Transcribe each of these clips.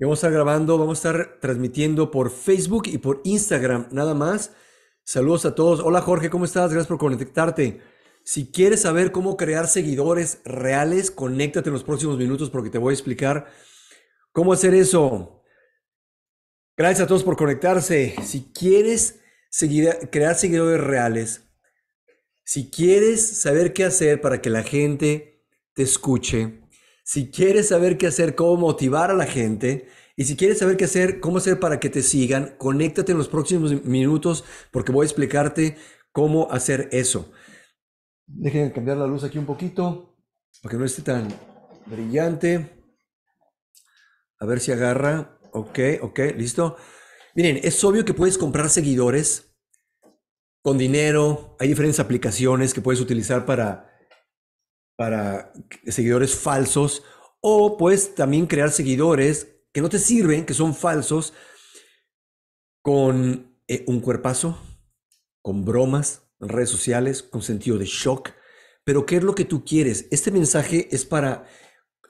vamos a estar grabando, vamos a estar transmitiendo por Facebook y por Instagram, nada más. Saludos a todos. Hola Jorge, ¿cómo estás? Gracias por conectarte. Si quieres saber cómo crear seguidores reales, conéctate en los próximos minutos porque te voy a explicar cómo hacer eso. Gracias a todos por conectarse. Si quieres seguir, crear seguidores reales, si quieres saber qué hacer para que la gente te escuche, si quieres saber qué hacer, cómo motivar a la gente, y si quieres saber qué hacer, cómo hacer para que te sigan, conéctate en los próximos minutos porque voy a explicarte cómo hacer eso. Dejen cambiar la luz aquí un poquito para que no esté tan brillante. A ver si agarra. Ok, ok, listo. Miren, es obvio que puedes comprar seguidores con dinero. Hay diferentes aplicaciones que puedes utilizar para para seguidores falsos o pues también crear seguidores que no te sirven, que son falsos, con eh, un cuerpazo, con bromas, redes sociales, con sentido de shock. Pero ¿qué es lo que tú quieres? Este mensaje es para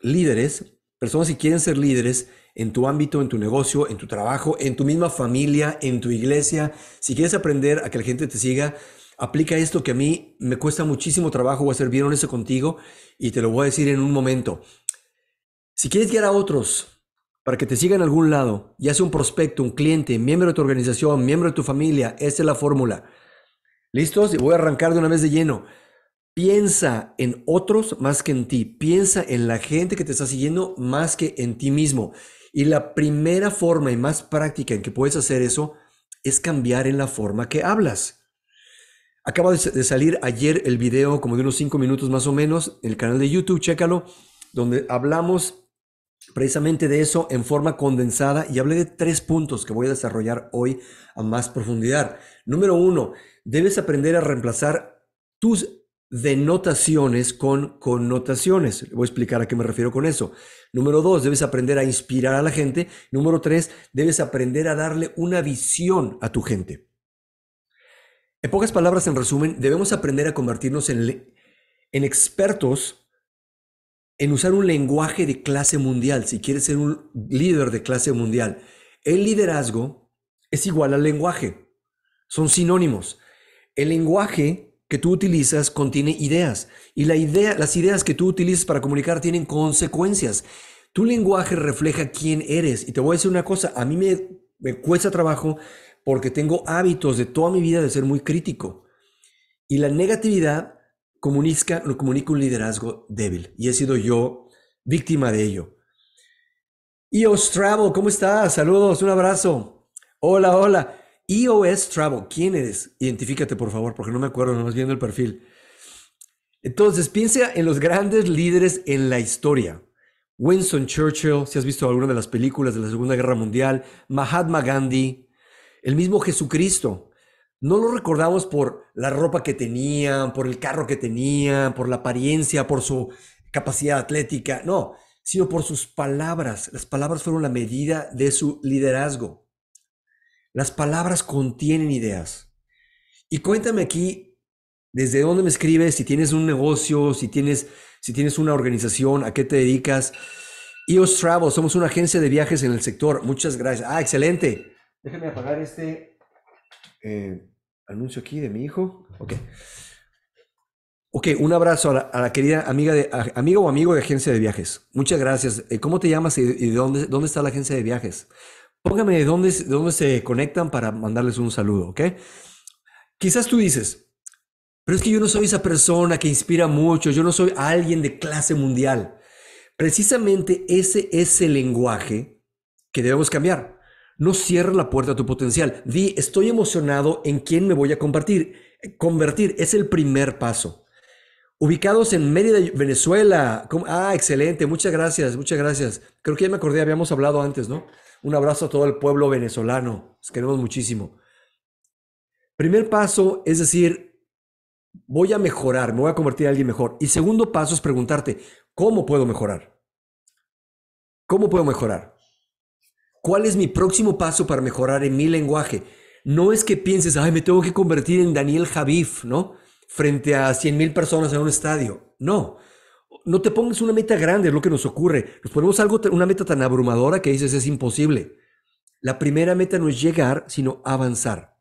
líderes, personas que quieren ser líderes en tu ámbito, en tu negocio, en tu trabajo, en tu misma familia, en tu iglesia. Si quieres aprender a que la gente te siga, aplica esto que a mí me cuesta muchísimo trabajo, voy a ser bien contigo y te lo voy a decir en un momento. Si quieres guiar a otros para que te sigan en algún lado, ya sea un prospecto, un cliente, miembro de tu organización, miembro de tu familia, esa es la fórmula. ¿Listos? Y voy a arrancar de una vez de lleno. Piensa en otros más que en ti. Piensa en la gente que te está siguiendo más que en ti mismo. Y la primera forma y más práctica en que puedes hacer eso es cambiar en la forma que hablas. Acaba de, salir ayer el video, como de unos cinco minutos más o menos, en el canal de YouTube, chécalo, donde hablamos precisamente de eso en forma condensada y hablé de tres puntos que voy a desarrollar hoy a más profundidad. Número uno, debes aprender a reemplazar tus denotaciones con connotaciones. Voy a explicar a qué me refiero con eso. Número dos, debes aprender a inspirar a la gente. Número tres, debes aprender a darle una visión a tu gente. En pocas palabras, en resumen, debemos aprender a convertirnos en, en expertos en usar un lenguaje de clase mundial, si quieres ser un líder de clase mundial. El liderazgo es igual al lenguaje, son sinónimos. El lenguaje que tú utilizas contiene ideas y la idea, las ideas que tú utilizas para comunicar tienen consecuencias. Tu lenguaje refleja quién eres y te voy a decir una cosa, a mí me, me cuesta trabajo porque tengo hábitos de toda mi vida de ser muy crítico. Y la negatividad comunica, comunica un liderazgo débil. Y he sido yo víctima de ello. EOS Travel, ¿cómo estás? Saludos, un abrazo. Hola, hola. EOS Travel, ¿quién eres? Identifícate, por favor, porque no me acuerdo, nomás viendo el perfil. Entonces, piensa en los grandes líderes en la historia. Winston Churchill, si has visto alguna de las películas de la Segunda Guerra Mundial, Mahatma Gandhi, el mismo Jesucristo. No lo recordamos por la ropa que tenía, por el carro que tenía, por la apariencia, por su capacidad atlética, no, sino por sus palabras. Las palabras fueron la medida de su liderazgo. Las palabras contienen ideas. Y cuéntame aquí, desde dónde me escribes, si tienes un negocio, si tienes, si tienes una organización, a qué te dedicas. EOS Travel, somos una agencia de viajes en el sector. Muchas gracias. Ah, excelente. Déjenme apagar este eh, anuncio aquí de mi hijo. Ok. Ok, un abrazo a la, querida amiga, de, amigo o amigo de agencia de viajes. Muchas gracias. Eh, ¿Cómo te llamas y, dónde, dónde está la agencia de viajes? Póngame de dónde, dónde se conectan para mandarles un saludo, ¿ok? Quizás tú dices, pero es que yo no soy esa persona que inspira mucho, yo no soy alguien de clase mundial. Precisamente ese es el lenguaje que debemos cambiar. No cierres la puerta a tu potencial. Di, estoy emocionado en quién me voy a compartir. Convertir es el primer paso. Ubicados en Mérida, Venezuela. Ah, excelente. Muchas gracias, muchas gracias. Creo que ya me acordé, habíamos hablado antes, ¿no? Un abrazo a todo el pueblo venezolano. Los queremos muchísimo. Primer paso es decir, voy a mejorar, me voy a convertir en alguien mejor. Y segundo paso es preguntarte, ¿cómo puedo mejorar? ¿Cómo puedo mejorar? ¿Cuál es mi próximo paso para mejorar en mi lenguaje? No es que pienses, ay, me tengo que convertir en Daniel Javif, ¿no? Frente a 100 mil personas en un estadio. No. No te pongas una meta grande, es lo que nos ocurre. Nos ponemos algo, una meta tan abrumadora que dices es imposible. La primera meta no es llegar, sino avanzar.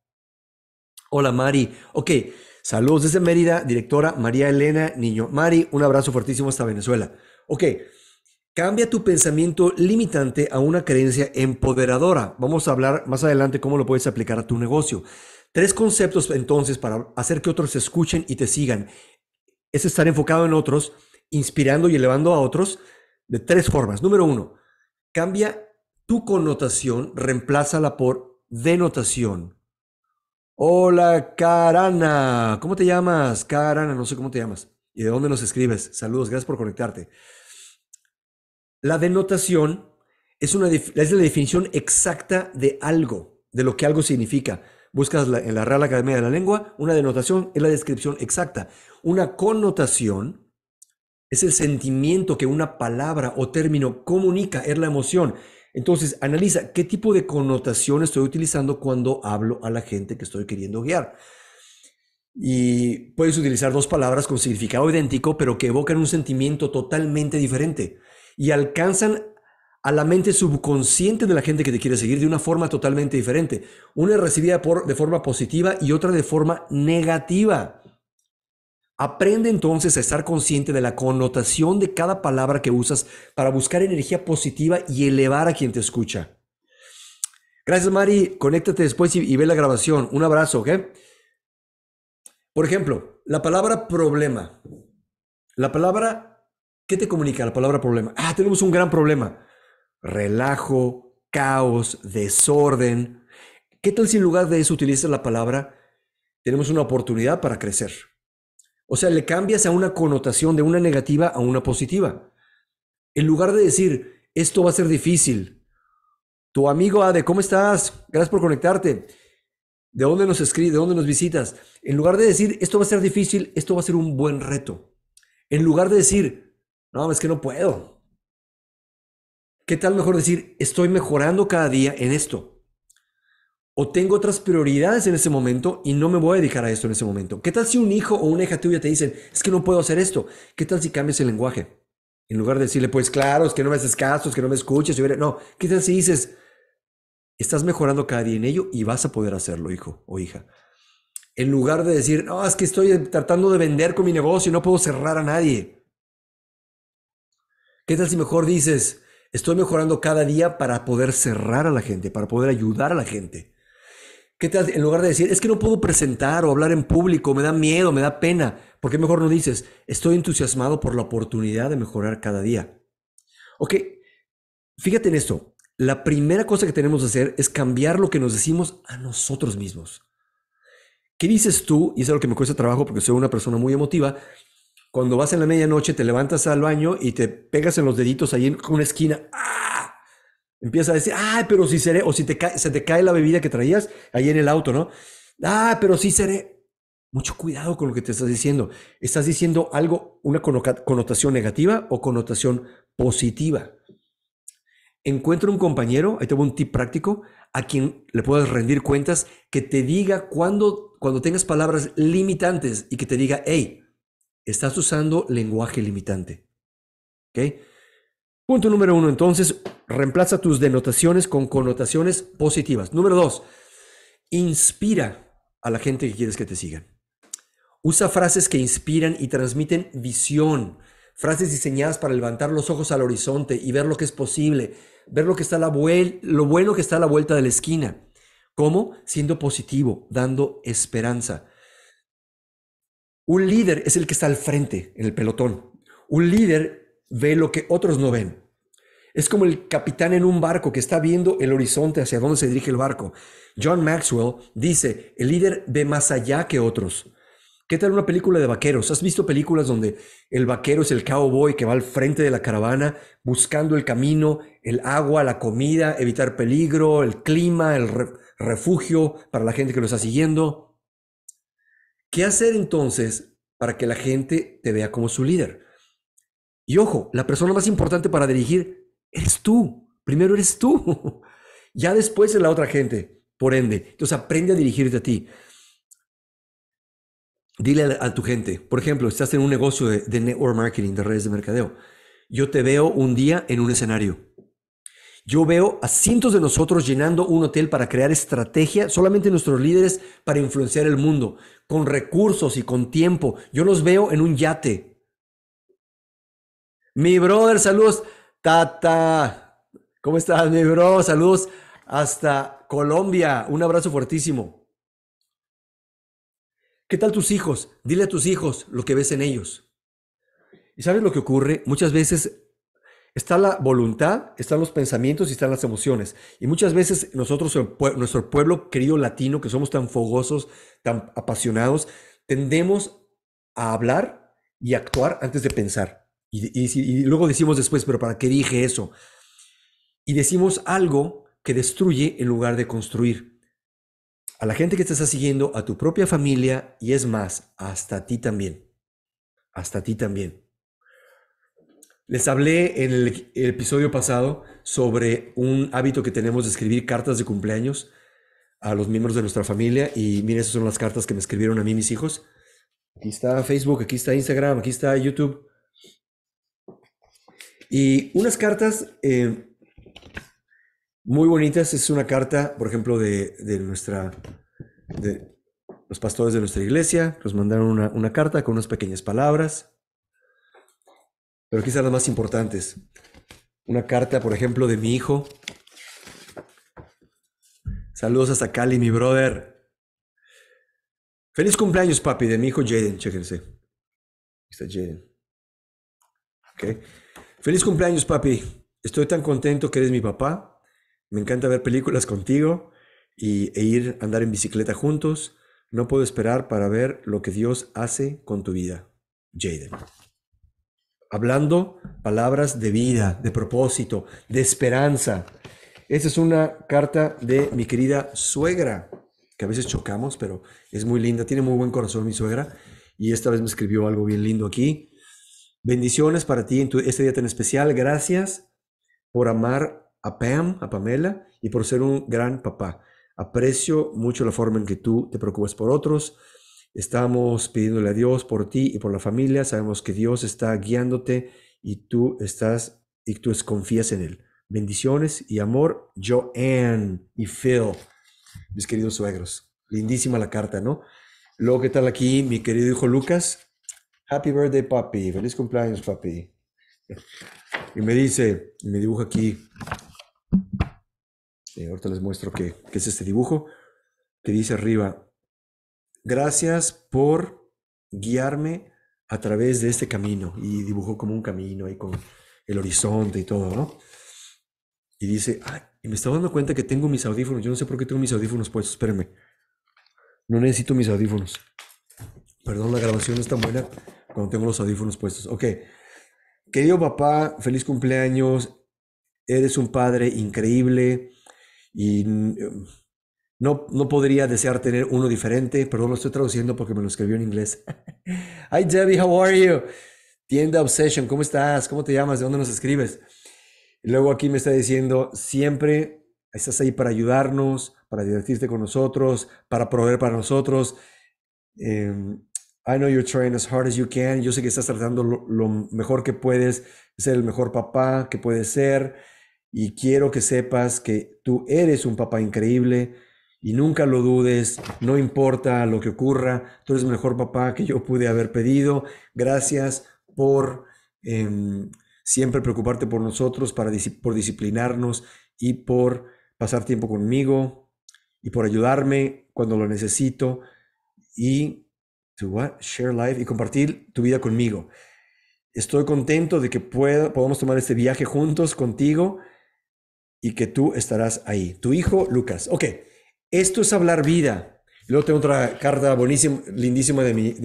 Hola, Mari. Ok, saludos desde Mérida, directora María Elena Niño. Mari, un abrazo fuertísimo hasta Venezuela. Ok. Cambia tu pensamiento limitante a una creencia empoderadora. Vamos a hablar más adelante cómo lo puedes aplicar a tu negocio. Tres conceptos entonces para hacer que otros escuchen y te sigan. Es estar enfocado en otros, inspirando y elevando a otros de tres formas. Número uno, cambia tu connotación, reemplázala por denotación. Hola, Carana. ¿Cómo te llamas? Carana, no sé cómo te llamas. ¿Y de dónde nos escribes? Saludos, gracias por conectarte. La denotación es, la definición exacta de algo, de lo que algo significa. Buscas en la Real Academia de la Lengua, una denotación es la descripción exacta. Una connotación es el sentimiento que una palabra o término comunica, es la emoción. Entonces, analiza qué tipo de connotación estoy utilizando cuando hablo a la gente que estoy queriendo guiar. Y puedes utilizar dos palabras con significado idéntico, pero que evocan un sentimiento totalmente diferente y alcanzan a la mente subconsciente de la gente que te quiere seguir de una forma totalmente diferente. Una es recibida por, de forma positiva y otra de forma negativa. Aprende entonces a estar consciente de la connotación de cada palabra que usas para buscar energía positiva y elevar a quien te escucha. Gracias Mari, conéctate después y, y ve la grabación. Un abrazo, ¿ok? Por ejemplo, la palabra problema. La palabra ¿Qué te comunica la palabra problema? Ah, tenemos un gran problema. Relajo, caos, desorden. ¿Qué tal si en lugar de eso utilizas la palabra tenemos una oportunidad para crecer? O sea, le cambias a una connotación de una negativa a una positiva. En lugar de decir, esto va a ser difícil. Tu amigo Ade, ¿cómo estás? Gracias por conectarte. ¿De dónde nos escribes? ¿De dónde nos visitas? En lugar de decir, esto va a ser difícil, esto va a ser un buen reto. En lugar de decir, no, es que no puedo. ¿Qué tal mejor decir, estoy mejorando cada día en esto? O tengo otras prioridades en ese momento y no me voy a dedicar a esto en ese momento. ¿Qué tal si un hijo o una hija tuya te dicen, es que no puedo hacer esto? ¿Qué tal si cambias el lenguaje? En lugar de decirle, pues claro, es que no me haces caso, es que no me escuches. No, ¿qué tal si dices, estás mejorando cada día en ello y vas a poder hacerlo, hijo o hija? En lugar de decir, no, es que estoy tratando de vender con mi negocio y no puedo cerrar a nadie. ¿Qué tal si mejor dices, estoy mejorando cada día para poder cerrar a la gente, para poder ayudar a la gente? ¿Qué tal en lugar de decir, es que no puedo presentar o hablar en público, me da miedo, me da pena? ¿Por qué mejor no dices, estoy entusiasmado por la oportunidad de mejorar cada día? Ok, fíjate en esto. La primera cosa que tenemos que hacer es cambiar lo que nos decimos a nosotros mismos. ¿Qué dices tú? Y es lo que me cuesta trabajo porque soy una persona muy emotiva cuando vas en la medianoche, te levantas al baño y te pegas en los deditos ahí en una esquina. ¡Ah! Empieza a decir, ¡ay, pero si seré, o si se te cae la bebida que traías ahí en el auto, ¿no? Ah, pero sí seré. Mucho cuidado con lo que te estás diciendo. Estás diciendo algo, una connotación negativa o connotación positiva. Encuentra un compañero, ahí tengo un tip práctico, a quien le puedas rendir cuentas, que te diga cuando, cuando tengas palabras limitantes y que te diga, hey, Estás usando lenguaje limitante. Punto número uno, entonces, reemplaza tus denotaciones con connotaciones positivas. Número dos, inspira a la gente que quieres que te sigan. Usa frases que inspiran y transmiten visión, frases diseñadas para levantar los ojos al horizonte y ver lo que es posible, ver lo que está la lo bueno que está a la vuelta de la esquina. ¿Cómo? Siendo positivo, dando esperanza. Un líder es el que está al frente en el pelotón. Un líder ve lo que otros no ven. Es como el capitán en un barco que está viendo el horizonte hacia dónde se dirige el barco. John Maxwell dice, el líder ve más allá que otros. ¿Qué tal una película de vaqueros? ¿Has visto películas donde el vaquero es el cowboy que va al frente de la caravana buscando el camino, el agua, la comida, evitar peligro, el clima, el refugio para la gente que lo está siguiendo? ¿Qué hacer entonces para que la gente te vea como su líder? Y ojo, la persona más importante para dirigir eres tú. Primero eres tú. Ya después es la otra gente, por ende. Entonces aprende a dirigirte a ti. Dile a, tu gente, por ejemplo, estás en un negocio de network marketing, de redes de mercadeo. Yo te veo un día en un escenario yo veo a cientos de nosotros llenando un hotel para crear estrategia, solamente nuestros líderes para influenciar el mundo, con recursos y con tiempo. Yo los veo en un yate. Mi brother, saludos. Tata, ¿cómo estás, mi bro? Saludos hasta Colombia. Un abrazo fuertísimo. ¿Qué tal tus hijos? Dile a tus hijos lo que ves en ellos. ¿Y sabes lo que ocurre? Muchas veces Está la voluntad, están los pensamientos y están las emociones. Y muchas veces nosotros, nuestro pueblo querido latino, que somos tan fogosos, tan apasionados, tendemos a hablar y actuar antes de pensar. Y, luego decimos después, pero ¿para qué dije eso? Y decimos algo que destruye en lugar de construir. A la gente que te está siguiendo, a tu propia familia y es más, hasta ti también. Hasta ti también. Les hablé en el, episodio pasado sobre un hábito que tenemos de escribir cartas de cumpleaños a los miembros de nuestra familia y miren, esas son las cartas que me escribieron a mí mis hijos. Aquí está Facebook, aquí está Instagram, aquí está YouTube. Y unas cartas eh, muy bonitas. Es una carta, por ejemplo, de, nuestra. de los pastores de nuestra iglesia. Nos mandaron una, una carta con unas pequeñas palabras pero quizás las más importantes. Una carta, por ejemplo, de mi hijo. Saludos hasta Cali, mi brother. Feliz cumpleaños, papi, de mi hijo Jaden. Chequense. Ahí está Jaden. Okay. Feliz cumpleaños, papi. Estoy tan contento que eres mi papá. Me encanta ver películas contigo y, e ir a andar en bicicleta juntos. No puedo esperar para ver lo que Dios hace con tu vida. Jaden hablando palabras de vida, de propósito, de esperanza. Esta es una carta de mi querida suegra, que a veces chocamos, pero es muy linda, tiene muy buen corazón mi suegra, y esta vez me escribió algo bien lindo aquí. Bendiciones para ti en este día tan especial. Gracias por amar a Pam, a Pamela, y por ser un gran papá. Aprecio mucho la forma en que tú te preocupas por otros, Estamos pidiéndole a Dios por ti y por la familia. Sabemos que Dios está guiándote y tú estás y tú confías en Él. Bendiciones y amor, Joanne y Phil, mis queridos suegros. Lindísima la carta, ¿no? Luego, ¿qué tal aquí, mi querido hijo Lucas? Happy birthday, papi. Feliz cumpleaños, papi. Y me dice, me dibuja aquí. Eh, ahorita les muestro qué, qué es este dibujo. Que dice arriba, gracias por guiarme a través de este camino. Y dibujó como un camino ahí con el horizonte y todo, ¿no? Y dice, y me estaba dando cuenta que tengo mis audífonos. Yo no sé por qué tengo mis audífonos puestos, espérenme. No necesito mis audífonos. Perdón, la grabación no es tan buena cuando tengo los audífonos puestos. Ok. Querido papá, feliz cumpleaños. Eres un padre increíble y mm, no, no podría desear tener uno diferente. Perdón, lo estoy traduciendo porque me lo escribió en inglés. Hi Debbie, how are you? Tienda Obsession, ¿cómo estás? ¿Cómo te llamas? ¿De dónde nos escribes? luego aquí me está diciendo, siempre estás ahí para ayudarnos, para divertirte con nosotros, para proveer para nosotros. Em, I know you're trying as hard as you can. Yo sé que estás tratando lo, lo, mejor que puedes, ser el mejor papá que puedes ser. Y quiero que sepas que tú eres un papá increíble. Y nunca lo dudes, no importa lo que ocurra, tú eres el mejor papá que yo pude haber pedido. Gracias por em, siempre preocuparte por nosotros, para, por disciplinarnos y por pasar tiempo conmigo y por ayudarme cuando lo necesito y share life y compartir tu vida conmigo. Estoy contento de que pueda, podamos tomar este viaje juntos contigo y que tú estarás ahí. Tu hijo Lucas. Ok. Esto es hablar vida. Luego tengo otra carta buenísima, lindísima de mi,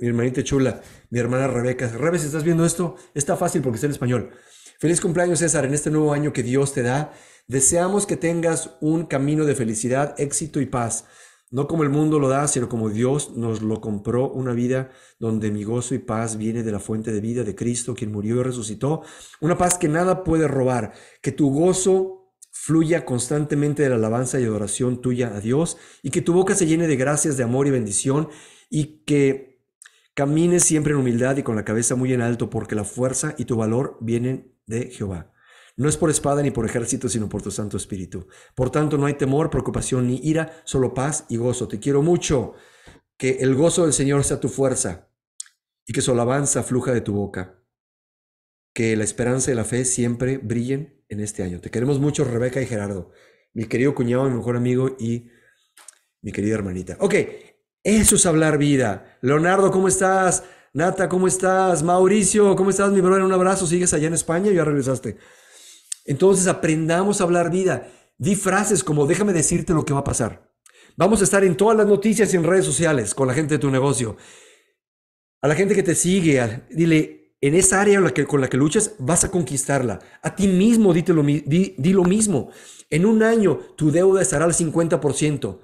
hermanita chula, mi hermana Rebeca. Rebeca, si estás viendo esto, está fácil porque está en español. Feliz cumpleaños, César, en este nuevo año que Dios te da. Deseamos que tengas un camino de felicidad, éxito y paz. No como el mundo lo da, sino como Dios nos lo compró una vida donde mi gozo y paz viene de la fuente de vida de Cristo, quien murió y resucitó. Una paz que nada puede robar, que tu gozo fluya constantemente de la alabanza y adoración tuya a Dios y que tu boca se llene de gracias, de amor y bendición y que camines siempre en humildad y con la cabeza muy en alto porque la fuerza y tu valor vienen de Jehová. No es por espada ni por ejército, sino por tu Santo Espíritu. Por tanto, no hay temor, preocupación ni ira, solo paz y gozo. Te quiero mucho. Que el gozo del Señor sea tu fuerza y que su alabanza fluja de tu boca. Que la esperanza y la fe siempre brillen en este año. Te queremos mucho, Rebeca y Gerardo, mi querido cuñado, mi mejor amigo y mi querida hermanita. Ok, eso es hablar vida. Leonardo, ¿cómo estás? Nata, ¿cómo estás? Mauricio, ¿cómo estás, mi brother? Un abrazo. ¿Sigues allá en España? Ya regresaste. Entonces aprendamos a hablar vida. Di frases como déjame decirte lo que va a pasar. Vamos a estar en todas las noticias y en redes sociales con la gente de tu negocio. A la gente que te sigue, dile, en esa área con la que luchas, vas a conquistarla. A ti mismo di, lo mismo. En un año tu deuda estará al 50%.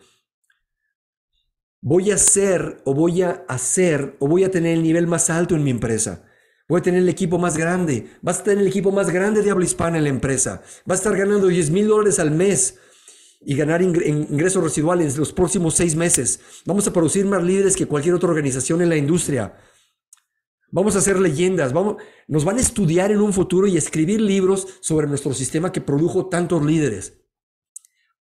Voy a ser o voy a hacer o voy a tener el nivel más alto en mi empresa. Voy a tener el equipo más grande. Vas a tener el equipo más grande de habla hispana en la empresa. Vas a estar ganando 10 mil dólares al mes y ganar ingresos residuales los próximos seis meses. Vamos a producir más líderes que cualquier otra organización en la industria. Vamos a hacer leyendas, vamos, nos van a estudiar en un futuro y escribir libros sobre nuestro sistema que produjo tantos líderes.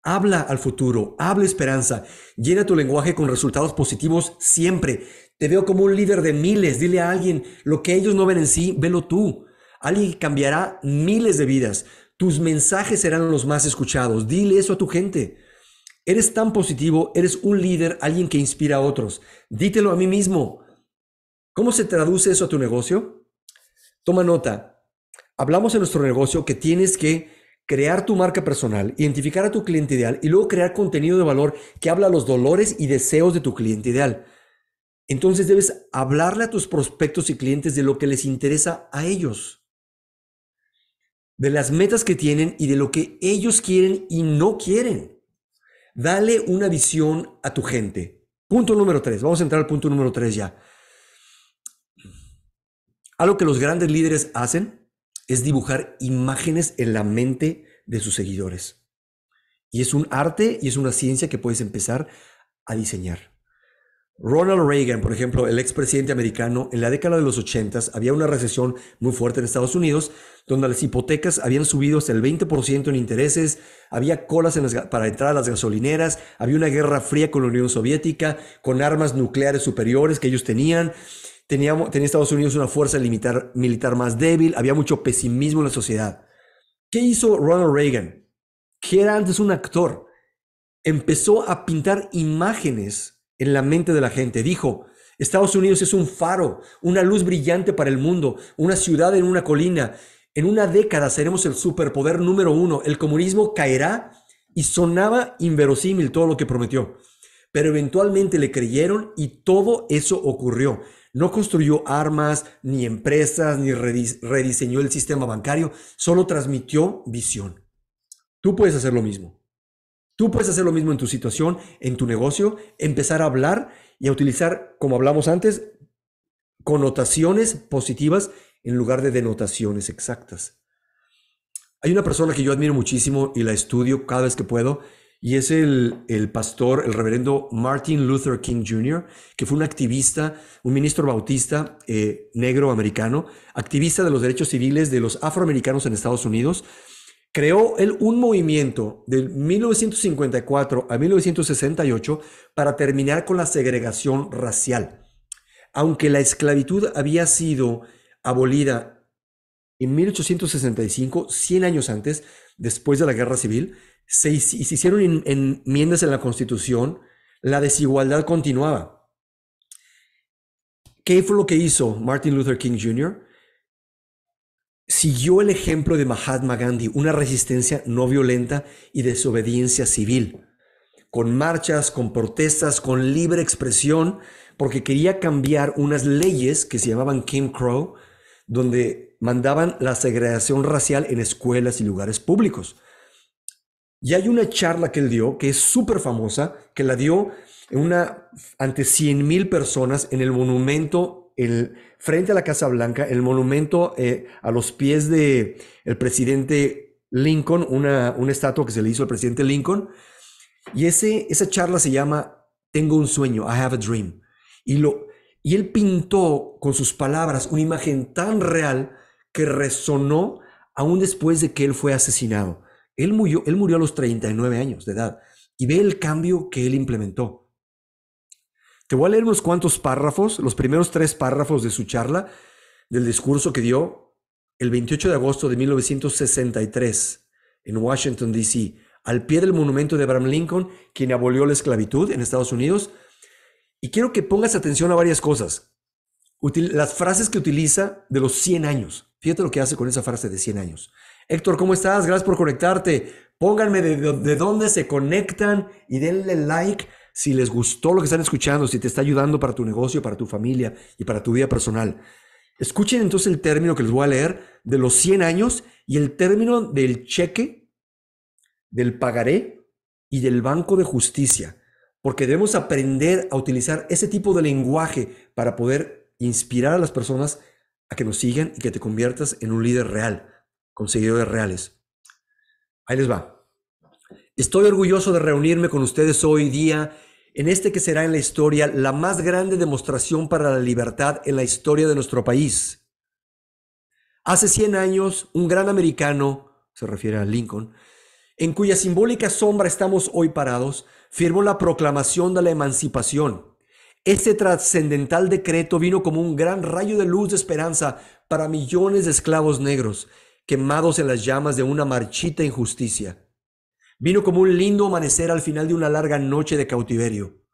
Habla al futuro, habla esperanza, llena tu lenguaje con resultados positivos siempre. Te veo como un líder de miles, dile a alguien, lo que ellos no ven en sí, velo tú. Alguien cambiará miles de vidas, tus mensajes serán los más escuchados, dile eso a tu gente. Eres tan positivo, eres un líder, alguien que inspira a otros. Dítelo a mí mismo. ¿Cómo se traduce eso a tu negocio? Toma nota. Hablamos en nuestro negocio que tienes que crear tu marca personal, identificar a tu cliente ideal y luego crear contenido de valor que habla los dolores y deseos de tu cliente ideal. Entonces debes hablarle a tus prospectos y clientes de lo que les interesa a ellos, de las metas que tienen y de lo que ellos quieren y no quieren. Dale una visión a tu gente. Punto número tres. Vamos a entrar al punto número tres ya. Algo que los grandes líderes hacen es dibujar imágenes en la mente de sus seguidores. Y es un arte y es una ciencia que puedes empezar a diseñar. Ronald Reagan, por ejemplo, el expresidente americano, en la década de los 80 había una recesión muy fuerte en Estados Unidos, donde las hipotecas habían subido hasta el 20% en intereses, había colas en para entrar a las gasolineras, había una guerra fría con la Unión Soviética, con armas nucleares superiores que ellos tenían, Teníamos, tenía Estados Unidos una fuerza militar, militar más débil, había mucho pesimismo en la sociedad. ¿Qué hizo Ronald Reagan? Que era antes un actor. Empezó a pintar imágenes en la mente de la gente. Dijo, Estados Unidos es un faro, una luz brillante para el mundo, una ciudad en una colina. En una década seremos el superpoder número uno. El comunismo caerá y sonaba inverosímil todo lo que prometió. Pero eventualmente le creyeron y todo eso ocurrió. No construyó armas, ni empresas, ni rediseñó el sistema bancario, solo transmitió visión. Tú puedes hacer lo mismo. Tú puedes hacer lo mismo en tu situación, en tu negocio, empezar a hablar y a utilizar, como hablamos antes, connotaciones positivas en lugar de denotaciones exactas. Hay una persona que yo admiro muchísimo y la estudio cada vez que puedo, y es el, pastor, el reverendo Martin Luther King Jr., que fue un activista, un ministro bautista eh, negro americano, activista de los derechos civiles de los afroamericanos en Estados Unidos. Creó él un movimiento de 1954 a 1968 para terminar con la segregación racial. Aunque la esclavitud había sido abolida en 1865, 100 años antes, después de la Guerra Civil, se, se hicieron enmiendas en la Constitución, la desigualdad continuaba. ¿Qué fue lo que hizo Martin Luther King Jr.? Siguió el ejemplo de Mahatma Gandhi, una resistencia no violenta y desobediencia civil, con marchas, con protestas, con libre expresión, porque quería cambiar unas leyes que se llamaban Kim Crow, donde mandaban la segregación racial en escuelas y lugares públicos. Y hay una charla que él dio, que es súper famosa, que la dio ante 100 mil personas en el monumento, el, frente a la Casa Blanca, el monumento eh, a los pies de presidente Lincoln, una, estatua que se le hizo al presidente Lincoln. Y ese, esa charla se llama Tengo un sueño, I have a dream. Y, lo, y él pintó con sus palabras una imagen tan real que resonó aún después de que él fue asesinado. Él murió, él murió a los 39 años de edad y ve el cambio que él implementó. Te voy a leer unos cuantos párrafos, los primeros tres párrafos de su charla, del discurso que dio el 28 de agosto de 1963 en Washington, D.C., al pie del monumento de Abraham Lincoln, quien abolió la esclavitud en Estados Unidos. Y quiero que pongas atención a varias cosas. las frases que utiliza de los 100 años. Fíjate lo que hace con esa frase de 100 años. Héctor, ¿cómo estás? Gracias por conectarte. Pónganme de, dónde se conectan y denle like si les gustó lo que están escuchando, si te está ayudando para tu negocio, para tu familia y para tu vida personal. Escuchen entonces el término que les voy a leer de los 100 años y el término del cheque, del pagaré y del banco de justicia, porque debemos aprender a utilizar ese tipo de lenguaje para poder inspirar a las personas a que nos sigan y que te conviertas en un líder real con reales. Ahí les va. Estoy orgulloso de reunirme con ustedes hoy día en este que será en la historia la más grande demostración para la libertad en la historia de nuestro país. Hace 100 años, un gran americano, se refiere a Lincoln, en cuya simbólica sombra estamos hoy parados, firmó la proclamación de la emancipación. Este trascendental decreto vino como un gran rayo de luz de esperanza para millones de esclavos negros quemados en las llamas de una marchita injusticia. Vino como un lindo amanecer al final de una larga noche de cautiverio.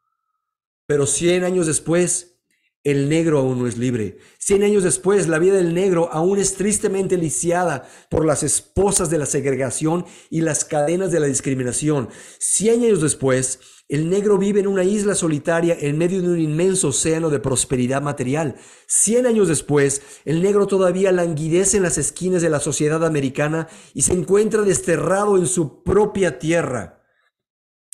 Pero cien años después, el negro aún no es libre. Cien años después, la vida del negro aún es tristemente lisiada por las esposas de la segregación y las cadenas de la discriminación. Cien años después, el negro vive en una isla solitaria en medio de un inmenso océano de prosperidad material. Cien años después, el negro todavía languidece en las esquinas de la sociedad americana y se encuentra desterrado en su propia tierra.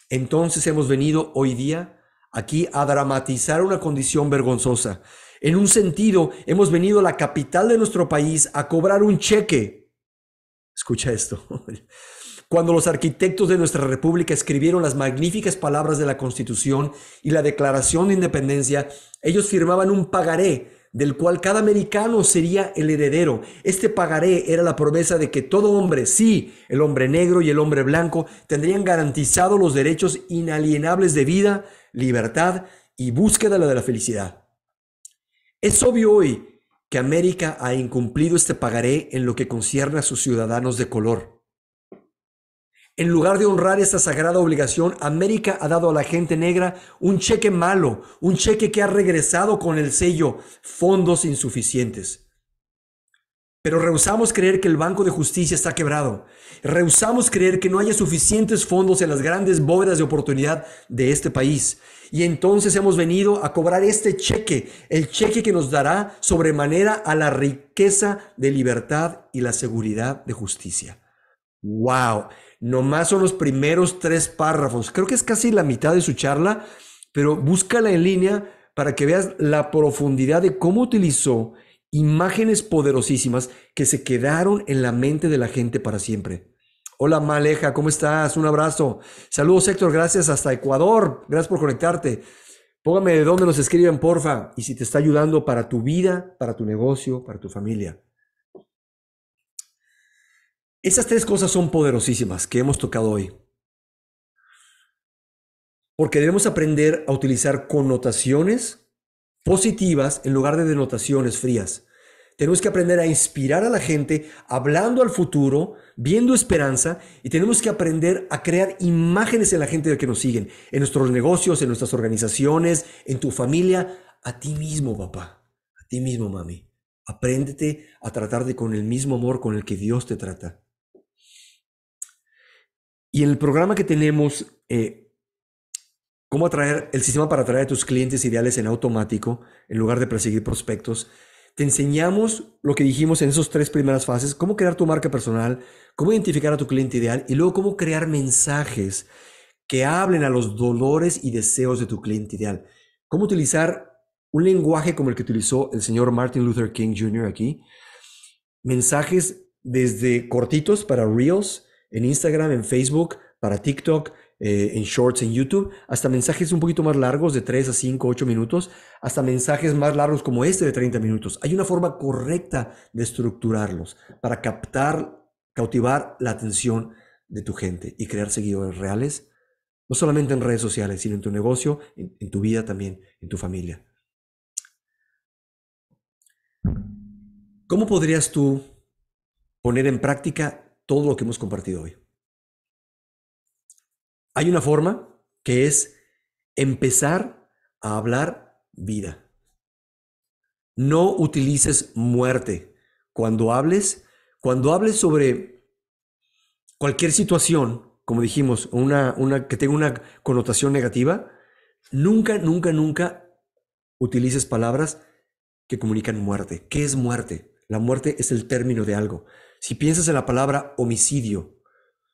Entonces hemos venido hoy día aquí a dramatizar una condición vergonzosa. En un sentido, hemos venido a la capital de nuestro país a cobrar un cheque. Escucha esto cuando los arquitectos de nuestra República escribieron las magníficas palabras de la Constitución y la Declaración de Independencia, ellos firmaban un pagaré del cual cada americano sería el heredero. Este pagaré era la promesa de que todo hombre, sí, el hombre negro y el hombre blanco, tendrían garantizados los derechos inalienables de vida, libertad y búsqueda de la felicidad. Es obvio hoy que América ha incumplido este pagaré en lo que concierne a sus ciudadanos de color. En lugar de honrar esta sagrada obligación, América ha dado a la gente negra un cheque malo, un cheque que ha regresado con el sello fondos insuficientes. Pero rehusamos creer que el Banco de Justicia está quebrado. Rehusamos creer que no haya suficientes fondos en las grandes bóvedas de oportunidad de este país. Y entonces hemos venido a cobrar este cheque, el cheque que nos dará sobremanera a la riqueza de libertad y la seguridad de justicia. Wow, nomás son los primeros tres párrafos. Creo que es casi la mitad de su charla, pero búscala en línea para que veas la profundidad de cómo utilizó imágenes poderosísimas que se quedaron en la mente de la gente para siempre. Hola Maleja, ¿cómo estás? Un abrazo. Saludos Héctor, gracias hasta Ecuador. Gracias por conectarte. Póngame de dónde nos escriben, porfa, y si te está ayudando para tu vida, para tu negocio, para tu familia. Esas tres cosas son poderosísimas que hemos tocado hoy. Porque debemos aprender a utilizar connotaciones positivas en lugar de denotaciones frías. Tenemos que aprender a inspirar a la gente hablando al futuro, viendo esperanza y tenemos que aprender a crear imágenes en la gente que nos siguen, en nuestros negocios, en nuestras organizaciones, en tu familia, a ti mismo, papá, a ti mismo, mami. Apréndete a tratarte con el mismo amor con el que Dios te trata. Y en el programa que tenemos, eh, cómo atraer el sistema para atraer a tus clientes ideales en automático, en lugar de perseguir prospectos, te enseñamos lo que dijimos en esas tres primeras fases, cómo crear tu marca personal, cómo identificar a tu cliente ideal y luego cómo crear mensajes que hablen a los dolores y deseos de tu cliente ideal. Cómo utilizar un lenguaje como el que utilizó el señor Martin Luther King Jr. aquí. Mensajes desde cortitos para reels, en Instagram, en Facebook, para TikTok, eh, en Shorts, en YouTube, hasta mensajes un poquito más largos de 3 a 5, 8 minutos, hasta mensajes más largos como este de 30 minutos. Hay una forma correcta de estructurarlos para captar, cautivar la atención de tu gente y crear seguidores reales, no solamente en redes sociales, sino en tu negocio, en, en tu vida también, en tu familia. ¿Cómo podrías tú poner en práctica todo lo que hemos compartido hoy. Hay una forma que es empezar a hablar vida. No utilices muerte cuando hables, cuando hables sobre cualquier situación, como dijimos, una, que tenga una connotación negativa, nunca, nunca, nunca utilices palabras que comunican muerte. ¿Qué es muerte? La muerte es el término de algo. Si piensas en la palabra homicidio,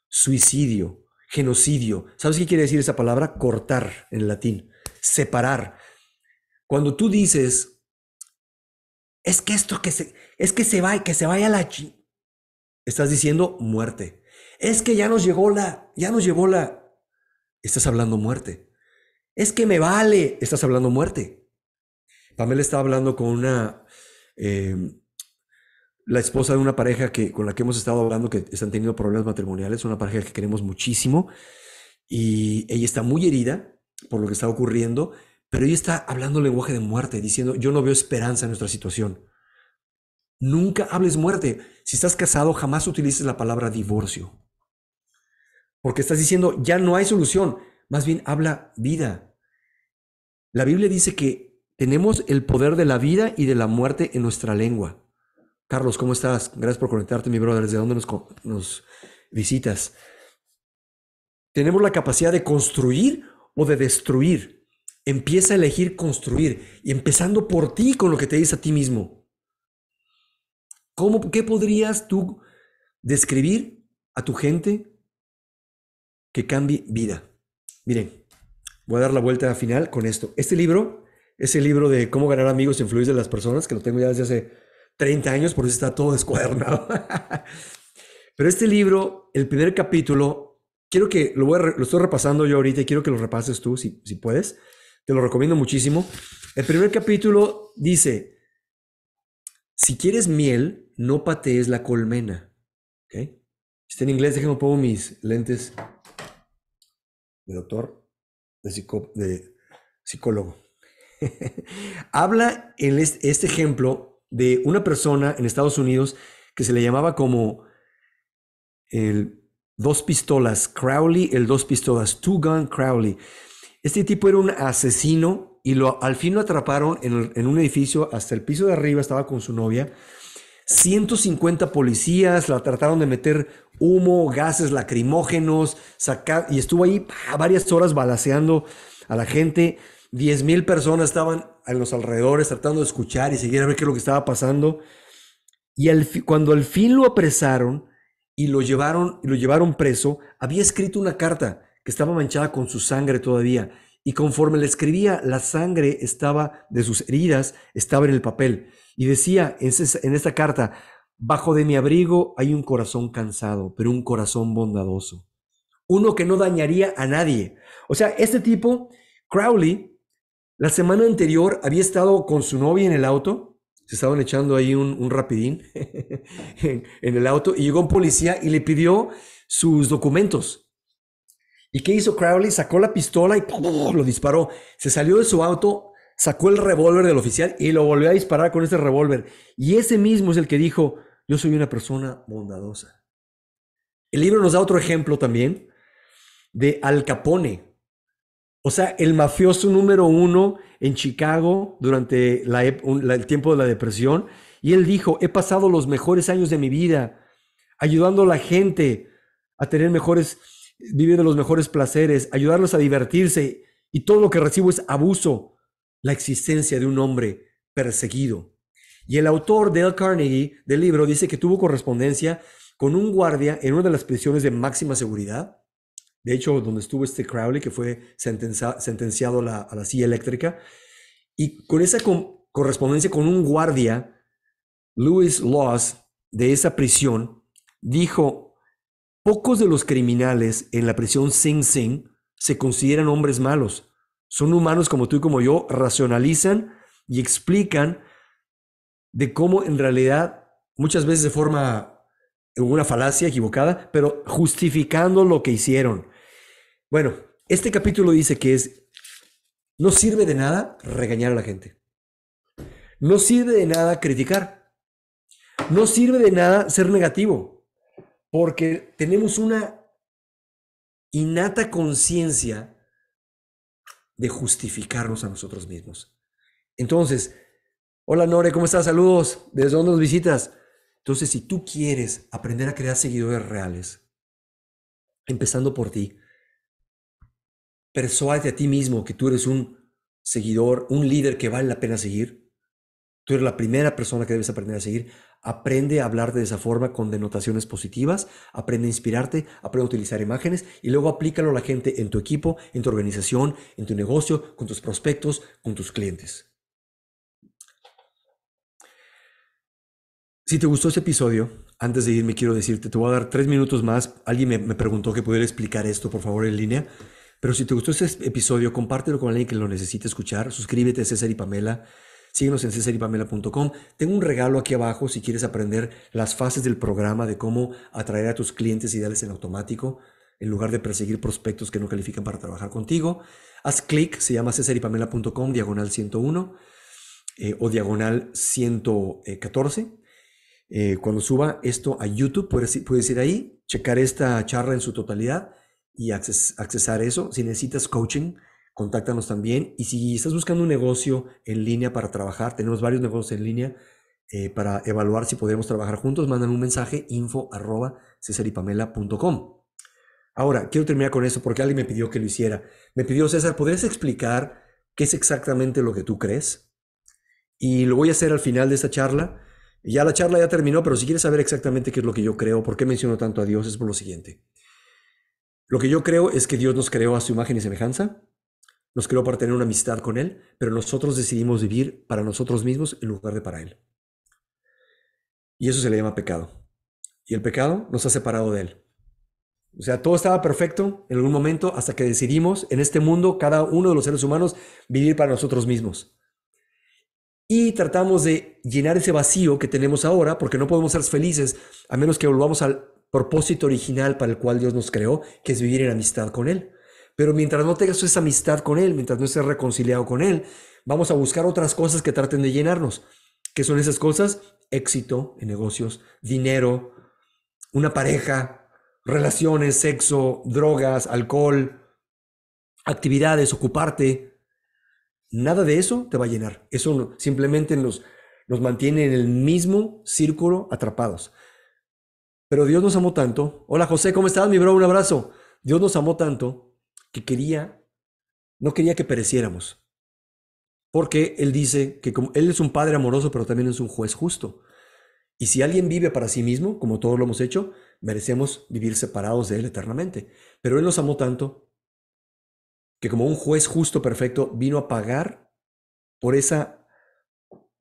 suicidio, genocidio, ¿sabes qué quiere decir esa palabra? Cortar en latín, separar. Cuando tú dices, es que esto que se, es que se va, y que se vaya la chi, estás diciendo muerte. Es que ya nos llegó la, ya nos llegó la, estás hablando muerte. Es que me vale, estás hablando muerte. Pamela estaba hablando con una eh, la esposa de una pareja que, con la que hemos estado hablando que están teniendo problemas matrimoniales, una pareja que queremos muchísimo y ella está muy herida por lo que está ocurriendo, pero ella está hablando lenguaje de muerte, diciendo, yo no veo esperanza en nuestra situación. Nunca hables muerte. Si estás casado, jamás utilices la palabra divorcio. Porque estás diciendo, ya no hay solución. Más bien, habla vida. La Biblia dice que tenemos el poder de la vida y de la muerte en nuestra lengua. Carlos, ¿cómo estás? Gracias por conectarte, mi brother. ¿Desde dónde nos, visitas? ¿Tenemos la capacidad de construir o de destruir? Empieza a elegir construir y empezando por ti con lo que te dices a ti mismo. ¿Cómo, ¿Qué podrías tú describir a tu gente que cambie vida? Miren, voy a dar la vuelta final con esto. Este libro es el libro de Cómo ganar amigos e influir de las personas, que lo tengo ya desde hace 30 años, por eso está todo descuadernado. Pero este libro, el primer capítulo, quiero que lo, estoy repasando yo ahorita y quiero que lo repases tú si, puedes. Te lo recomiendo muchísimo. El primer capítulo dice, si quieres miel, no patees la colmena. ¿Okay? Está en inglés, déjenme pongo mis lentes de doctor, de, de psicólogo. Habla en este ejemplo de una persona en Estados Unidos que se le llamaba como el dos pistolas Crowley, el dos pistolas Two Gun Crowley. Este tipo era un asesino y lo, al fin lo atraparon en, un edificio hasta el piso de arriba, estaba con su novia. 150 policías, la trataron de meter humo, gases lacrimógenos, y estuvo ahí varias horas balaseando a la gente. 10 mil personas estaban en los alrededores, tratando de escuchar y seguir a ver qué es lo que estaba pasando. Y al cuando al fin lo apresaron y lo llevaron, y lo llevaron preso, había escrito una carta que estaba manchada con su sangre todavía. Y conforme le escribía, la sangre estaba de sus heridas, estaba en el papel. Y decía en esta carta, bajo de mi abrigo hay un corazón cansado, pero un corazón bondadoso. Uno que no dañaría a nadie. O sea, este tipo, Crowley, la semana anterior había estado con su novia en el auto, se estaban echando ahí un, rapidín en, el auto y llegó un policía y le pidió sus documentos. ¿Y qué hizo Crowley? Sacó la pistola y lo disparó. Se salió de su auto, sacó el revólver del oficial y lo volvió a disparar con ese revólver. Y ese mismo es el que dijo, yo soy una persona bondadosa. El libro nos da otro ejemplo también de Al Capone, o sea, el mafioso número uno en Chicago durante el tiempo de la depresión. Y él dijo, he pasado los mejores años de mi vida ayudando a la gente a tener mejores, vivir de los mejores placeres, ayudarlos a divertirse. Y todo lo que recibo es abuso, la existencia de un hombre perseguido. Y el autor Dale Carnegie del libro dice que tuvo correspondencia con un guardia en una de las prisiones de máxima seguridad de hecho, donde estuvo este Crowley, que fue sentenciado a la, silla eléctrica, y con esa correspondencia con un guardia, Louis Laws, de esa prisión, dijo, pocos de los criminales en la prisión Sing Sing se consideran hombres malos. Son humanos como tú y como yo, racionalizan y explican de cómo en realidad, muchas veces de forma una falacia equivocada, pero justificando lo que hicieron. Bueno, este capítulo dice que es, no sirve de nada regañar a la gente. No sirve de nada criticar. No sirve de nada ser negativo. Porque tenemos una innata conciencia de justificarnos a nosotros mismos. Entonces, hola Nore, ¿cómo estás? Saludos, ¿desde dónde nos visitas? Entonces, si tú quieres aprender a crear seguidores reales, empezando por ti, persuádete a ti mismo que tú eres un seguidor, un líder que vale la pena seguir. Tú eres la primera persona que debes aprender a seguir. Aprende a hablar de esa forma con denotaciones positivas, aprende a inspirarte, aprende a utilizar imágenes y luego aplícalo a la gente en tu equipo, en tu organización, en tu negocio, con tus prospectos, con tus clientes. Si te gustó este episodio, antes de irme quiero decirte, te voy a dar tres minutos más. Alguien me preguntó que pudiera explicar esto, por favor, en línea. Pero si te gustó este episodio, compártelo con alguien que lo necesite escuchar. Suscríbete a César y Pamela. Síguenos en cesaripamela.com. Tengo un regalo aquí abajo si quieres aprender las fases del programa de cómo atraer a tus clientes ideales en automático en lugar de perseguir prospectos que no califican para trabajar contigo. Haz clic, se llama cesaripamela.com, diagonal 101 eh, o diagonal 114. Eh, cuando suba esto a YouTube, puedes, puedes ir ahí, checar esta charla en su totalidad y accesar eso. Si necesitas coaching, contáctanos también. Y si estás buscando un negocio en línea para trabajar, tenemos varios negocios en línea eh, para evaluar si podemos trabajar juntos, mandan un mensaje info arroba cesaripamela.com. Ahora, quiero terminar con eso porque alguien me pidió que lo hiciera. Me pidió, César, ¿podrías explicar qué es exactamente lo que tú crees? Y lo voy a hacer al final de esta charla. Ya la charla ya terminó, pero si quieres saber exactamente qué es lo que yo creo, por qué menciono tanto a Dios, es por lo siguiente. Lo que yo creo es que Dios nos creó a su imagen y semejanza, nos creó para tener una amistad con Él, pero nosotros decidimos vivir para nosotros mismos en lugar de para Él. Y eso se le llama pecado. Y el pecado nos ha separado de Él. O sea, todo estaba perfecto en algún momento hasta que decidimos en este mundo, cada uno de los seres humanos, vivir para nosotros mismos. Y tratamos de llenar ese vacío que tenemos ahora, porque no podemos ser felices a menos que volvamos al propósito original para el cual Dios nos creó, que es vivir en amistad con Él. Pero mientras no tengas esa amistad con Él, mientras no estés reconciliado con Él, vamos a buscar otras cosas que traten de llenarnos. ¿Qué son esas cosas? Éxito en negocios, dinero, una pareja, relaciones, sexo, drogas, alcohol, actividades, ocuparte. Nada de eso te va a llenar. Eso simplemente nos, nos mantiene en el mismo círculo atrapados. Pero Dios nos amó tanto. Hola José, ¿cómo estás, mi bro? Un abrazo. Dios nos amó tanto que quería, no quería que pereciéramos. Porque Él dice que como, Él es un padre amoroso, pero también es un juez justo. Y si alguien vive para sí mismo, como todos lo hemos hecho, merecemos vivir separados de Él eternamente. Pero Él nos amó tanto que como un juez justo perfecto vino a pagar por esa,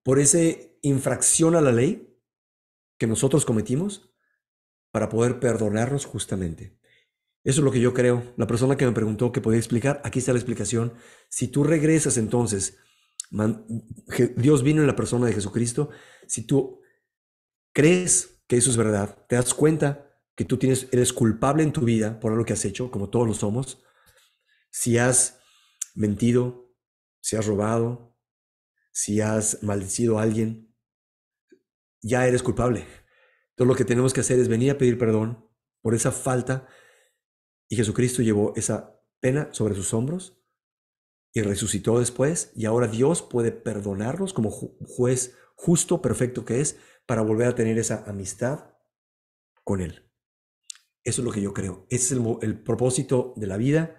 por esa infracción a la ley que nosotros cometimos para poder perdonarnos justamente. Eso es lo que yo creo. La persona que me preguntó que podía explicar, aquí está la explicación. Si tú regresas entonces, Dios vino en la persona de Jesucristo, si tú crees que eso es verdad, te das cuenta que tú tienes, eres culpable en tu vida por lo que has hecho, como todos los somos, si has mentido, si has robado, si has maldecido a alguien, ya eres culpable. Entonces lo que tenemos que hacer es venir a pedir perdón por esa falta y Jesucristo llevó esa pena sobre sus hombros y resucitó después y ahora Dios puede perdonarnos como juez justo, perfecto que es, para volver a tener esa amistad con Él. Eso es lo que yo creo. Ese es el, el propósito de la vida,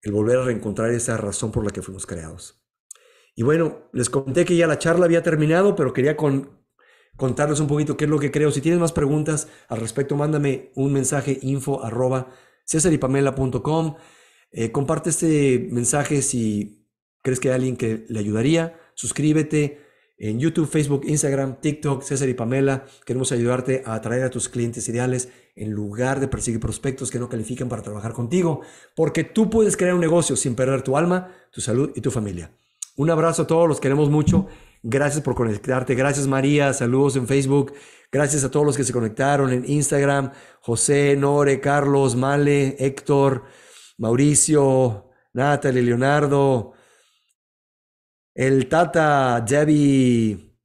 el volver a reencontrar esa razón por la que fuimos creados. Y bueno, les conté que ya la charla había terminado, pero quería con, contarles un poquito qué es lo que creo. Si tienes más preguntas al respecto, mándame un mensaje info arroba cesaripamela.com. Eh, comparte este mensaje si crees que hay alguien que le ayudaría. Suscríbete en YouTube, Facebook, Instagram, TikTok, César y Pamela. Queremos ayudarte a atraer a tus clientes ideales en lugar de perseguir prospectos que no califican para trabajar contigo, porque tú puedes crear un negocio sin perder tu alma, tu salud y tu familia. Un abrazo a todos, los queremos mucho Gracias por conectarte. Gracias María. Saludos en Facebook. Gracias a todos los que se conectaron en Instagram. José, Nore, Carlos, Male, Héctor, Mauricio, Natalie, Leonardo, el Tata, Javi.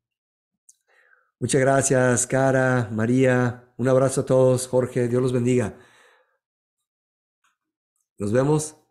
Muchas gracias, Cara, María. Un abrazo a todos. Jorge, Dios los bendiga. Nos vemos.